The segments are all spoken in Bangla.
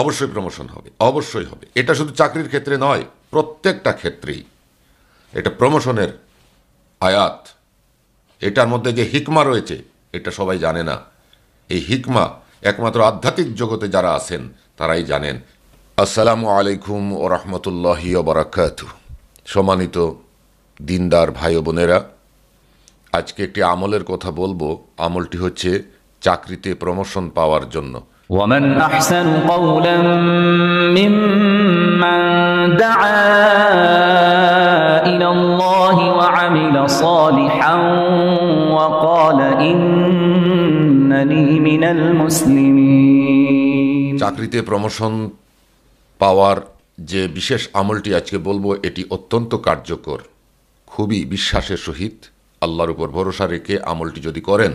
অবশ্যই প্রমোশন হবে অবশ্যই হবে এটা শুধু চাকরির ক্ষেত্রে নয় প্রত্যেকটা ক্ষেত্রেই এটা প্রমোশনের আয়াত এটার মধ্যে যে হিকমা রয়েছে এটা সবাই জানে না এই হিকমা একমাত্র আধ্যাত্মিক জগতে যারা আছেন তারাই জানেন আসসালামু আলাইকুম ও রহমতুল্লাহি বরাকাত সম্মানিত দিনদার ভাই বোনেরা আজকে একটি আমলের কথা বলবো আমলটি হচ্ছে চাকরিতে প্রমোশন পাওয়ার জন্য ومن أحسن قولا ممن دعا إلى الله وعمل صالحا وقال إنني من المسلمين চাকরিতে প্রমোশন পাওয়ার যে বিশেষ আমলটি আজকে বলবো এটি অত্যন্ত কার্যকর খুবই বিশ্বাসের সহিত আল্লাহর উপর ভরসা রেখে আমলটি যদি করেন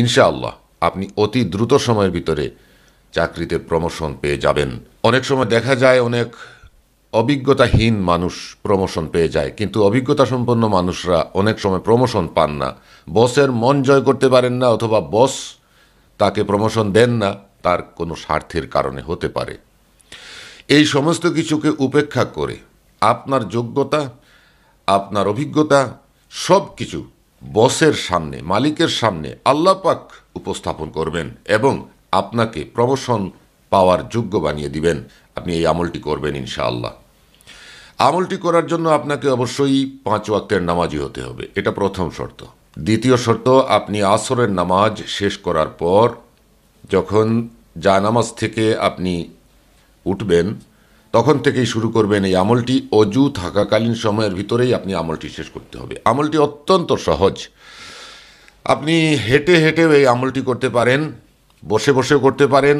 ইনশাআল্লাহ আপনি অতি দ্রুত সময়ের ভিতরে চাকরিতে প্রমোশন পেয়ে যাবেন অনেক সময় দেখা যায় অনেক অভিজ্ঞতাহীন মানুষ প্রমোশন পেয়ে যায় কিন্তু অভিজ্ঞতা সম্পন্ন মানুষরা অনেক সময় প্রমোশন পান না বসের মন জয় করতে পারেন না অথবা বস তাকে প্রমোশন দেন না তার কোনো স্বার্থের কারণে হতে পারে এই সমস্ত কিছুকে উপেক্ষা করে আপনার যোগ্যতা আপনার অভিজ্ঞতা সব কিছু বসের সামনে মালিকের সামনে আল্লাপাক উপস্থাপন করবেন এবং আপনাকে প্রমোশন পাওয়ার যোগ্য বানিয়ে দিবেন আপনি এই আমলটি করবেন ইনশাআল্লাহ আমলটি করার জন্য আপনাকে অবশ্যই পাঁচ ওয়াক্তের নামাজই হতে হবে এটা প্রথম শর্ত দ্বিতীয় শর্ত আপনি আসরের নামাজ শেষ করার পর যখন যা নামাজ থেকে আপনি উঠবেন তখন থেকেই শুরু করবেন এই আমলটি অজু থাকাকালীন সময়ের ভিতরেই আপনি আমলটি শেষ করতে হবে আমলটি অত্যন্ত সহজ আপনি হেঁটে হেঁটেও এই আমলটি করতে পারেন বসে বসেও করতে পারেন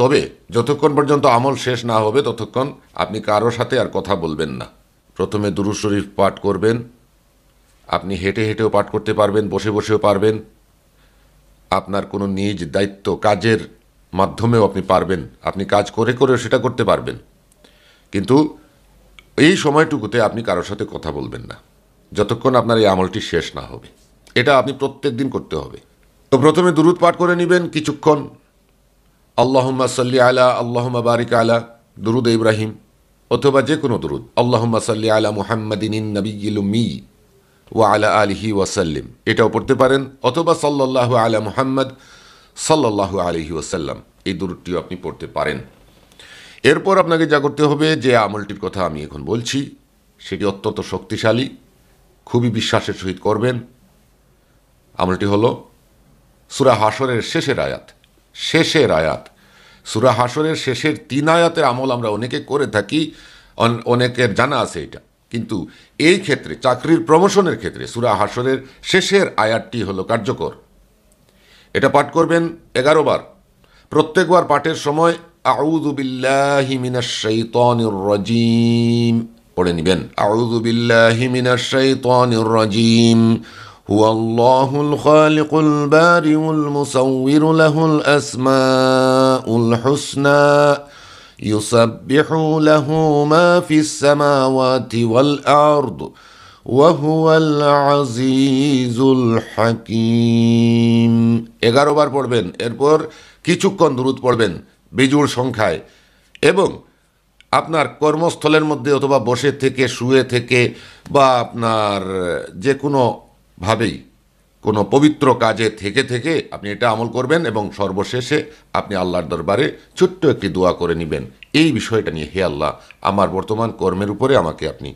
তবে যতক্ষণ পর্যন্ত আমল শেষ না হবে ততক্ষণ আপনি কারো সাথে আর কথা বলবেন না প্রথমে দুরু শরীফ পাঠ করবেন আপনি হেঁটে হেঁটেও পাঠ করতে পারবেন বসে বসেও পারবেন আপনার কোনো নিজ দায়িত্ব কাজের মাধ্যমেও আপনি পারবেন আপনি কাজ করে করে সেটা করতে পারবেন কিন্তু এই সময়টুকুতে আপনি কারোর সাথে কথা বলবেন না যতক্ষণ আপনার এই আমলটি শেষ না হবে এটা আপনি প্রত্যেক দিন করতে হবে তো প্রথমে দুরুদ পাঠ করে নেবেন কিছুক্ষণ আল্লাহম্মা সাল্লি আলা আল্লাহম্মা বারিক আলা দুরুদ ইব্রাহিম অথবা যে কোনো দুরুদ আল্লাহম্মা সাল্লি আলা মুহাম্মদিন নবী ওয়া আলা আলহি ওয়াসাল্লিম এটাও পড়তে পারেন অথবা সাল্লাহ আলা মুহাম্মদ সাল্লাহ আলহি ওয়াসাল্লাম এই দুরুদটিও আপনি পড়তে পারেন এরপর আপনাকে যা করতে হবে যে আমলটির কথা আমি এখন বলছি সেটি অত্যন্ত শক্তিশালী খুবই বিশ্বাসের সহিত করবেন আমলটি হলো সুরা হাসরের শেষের আয়াত শেষের আয়াত সুরা হাসরের শেষের তিন আয়াতের আমল আমরা অনেকে করে থাকি অনেকের জানা আছে এটা কিন্তু এই ক্ষেত্রে চাকরির প্রমোশনের ক্ষেত্রে সুরা হাসরের শেষের আয়াতটি হলো কার্যকর এটা পাঠ করবেন এগারো বার প্রত্যেকবার পাঠের সময় আউদুবিল্লাহিমিনাশাইতানির রজিম পড়ে নেবেন আউদুবিল্লাহিমিনাশাইতানির রজিম هو الله الخالق البارئ المصور له الاسماء الحسنى يسبح له ما في السماوات والارض وهو العزيز الحكيم 11 বার পড়বেন এরপর কিছুক্ষণ দরুদ পড়বেন বিজুড় সংখ্যায় এবং আপনার কর্মস্থলের মধ্যে অথবা বসে থেকে শুয়ে থেকে বা আপনার যে কোনো ভাবেই কোনো পবিত্র কাজে থেকে থেকে আপনি এটা আমল করবেন এবং সর্বশেষে আপনি আল্লাহর দরবারে ছোট্ট একটি দোয়া করে নেবেন এই বিষয়টা নিয়ে হে আল্লাহ আমার বর্তমান কর্মের উপরে আমাকে আপনি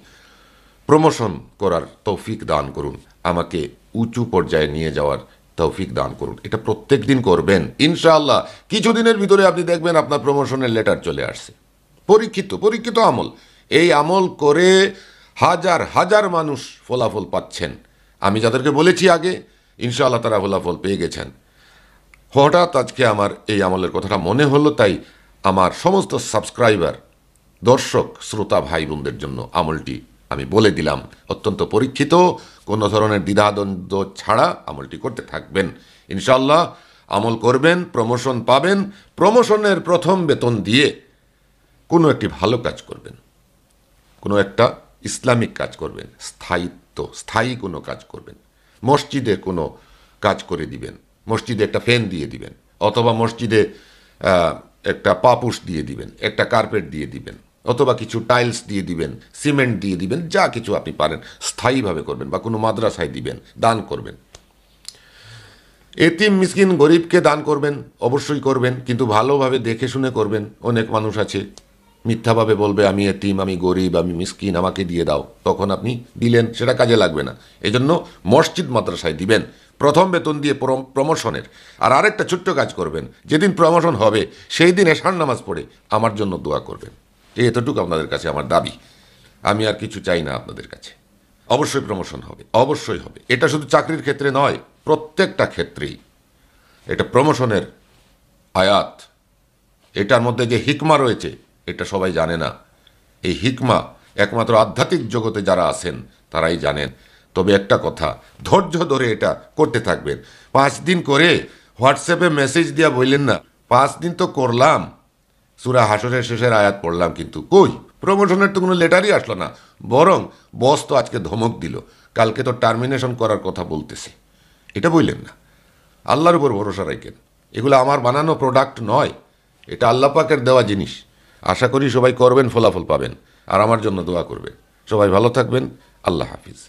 প্রমোশন করার তৌফিক দান করুন আমাকে উঁচু পর্যায়ে নিয়ে যাওয়ার তৌফিক দান করুন এটা প্রত্যেক দিন করবেন ইনশাআল্লাহ কিছুদিনের ভিতরে আপনি দেখবেন আপনার প্রমোশনের লেটার চলে আসছে পরীক্ষিত পরীক্ষিত আমল এই আমল করে হাজার হাজার মানুষ ফলাফল পাচ্ছেন আমি যাদেরকে বলেছি আগে ইনশাআল্লাহ তারা ফলাফল পেয়ে গেছেন হঠাৎ আজকে আমার এই আমলের কথাটা মনে হলো তাই আমার সমস্ত সাবস্ক্রাইবার দর্শক শ্রোতা ভাই বোনদের জন্য আমলটি আমি বলে দিলাম অত্যন্ত পরীক্ষিত কোনো ধরনের দ্বিধাদ্বন্দ্ব ছাড়া আমলটি করতে থাকবেন ইনশাল্লাহ আমল করবেন প্রমোশন পাবেন প্রমোশনের প্রথম বেতন দিয়ে কোনো একটি ভালো কাজ করবেন কোনো একটা ইসলামিক কাজ করবেন স্থায়িত্ব স্থায়ী কোনো কাজ করবেন মসজিদে কোনো কাজ করে দিবেন মসজিদে একটা ফ্যান দিয়ে দিবেন অথবা মসজিদে একটা পাপুস দিয়ে দিবেন একটা কার্পেট দিয়ে দিবেন অথবা কিছু টাইলস দিয়ে দিবেন সিমেন্ট দিয়ে দিবেন যা কিছু আপনি পারেন স্থায়ীভাবে করবেন বা কোনো মাদ্রাসায় দিবেন দান করবেন এতিম মিসকিন গরিবকে দান করবেন অবশ্যই করবেন কিন্তু ভালোভাবে দেখে শুনে করবেন অনেক মানুষ আছে মিথ্যাভাবে বলবে আমি এটিম আমি গরিব আমি মিসকিন আমাকে দিয়ে দাও তখন আপনি দিলেন সেটা কাজে লাগবে না এজন্য মসজিদ মাদ্রাসায় দিবেন প্রথম বেতন দিয়ে প্রমোশনের আর আরেকটা ছোট্ট কাজ করবেন যেদিন প্রমোশন হবে সেই দিন এশার নামাজ পড়ে আমার জন্য দোয়া করবেন এই এতটুকু আপনাদের কাছে আমার দাবি আমি আর কিছু চাই না আপনাদের কাছে অবশ্যই প্রমোশন হবে অবশ্যই হবে এটা শুধু চাকরির ক্ষেত্রে নয় প্রত্যেকটা ক্ষেত্রেই এটা প্রমোশনের আয়াত এটার মধ্যে যে হিকমা রয়েছে এটা সবাই জানে না এই হিকমা একমাত্র আধ্যাত্মিক জগতে যারা আছেন তারাই জানেন তবে একটা কথা ধৈর্য ধরে এটা করতে থাকবেন পাঁচ দিন করে হোয়াটসঅ্যাপে মেসেজ দিয়া বললেন না পাঁচ দিন তো করলাম সুরা হাসরের শেষের আয়াত পড়লাম কিন্তু কই প্রমোশনের তো কোনো লেটারই আসলো না বরং বস তো আজকে ধমক দিল কালকে তো টার্মিনেশন করার কথা বলতেছে এটা বললেন না আল্লাহর উপর ভরসা রাখেন এগুলো আমার বানানো প্রোডাক্ট নয় এটা আল্লাপাকের দেওয়া জিনিস আশা করি সবাই করবেন ফলাফল পাবেন আর আমার জন্য দোয়া করবেন সবাই ভালো থাকবেন আল্লাহ হাফিজ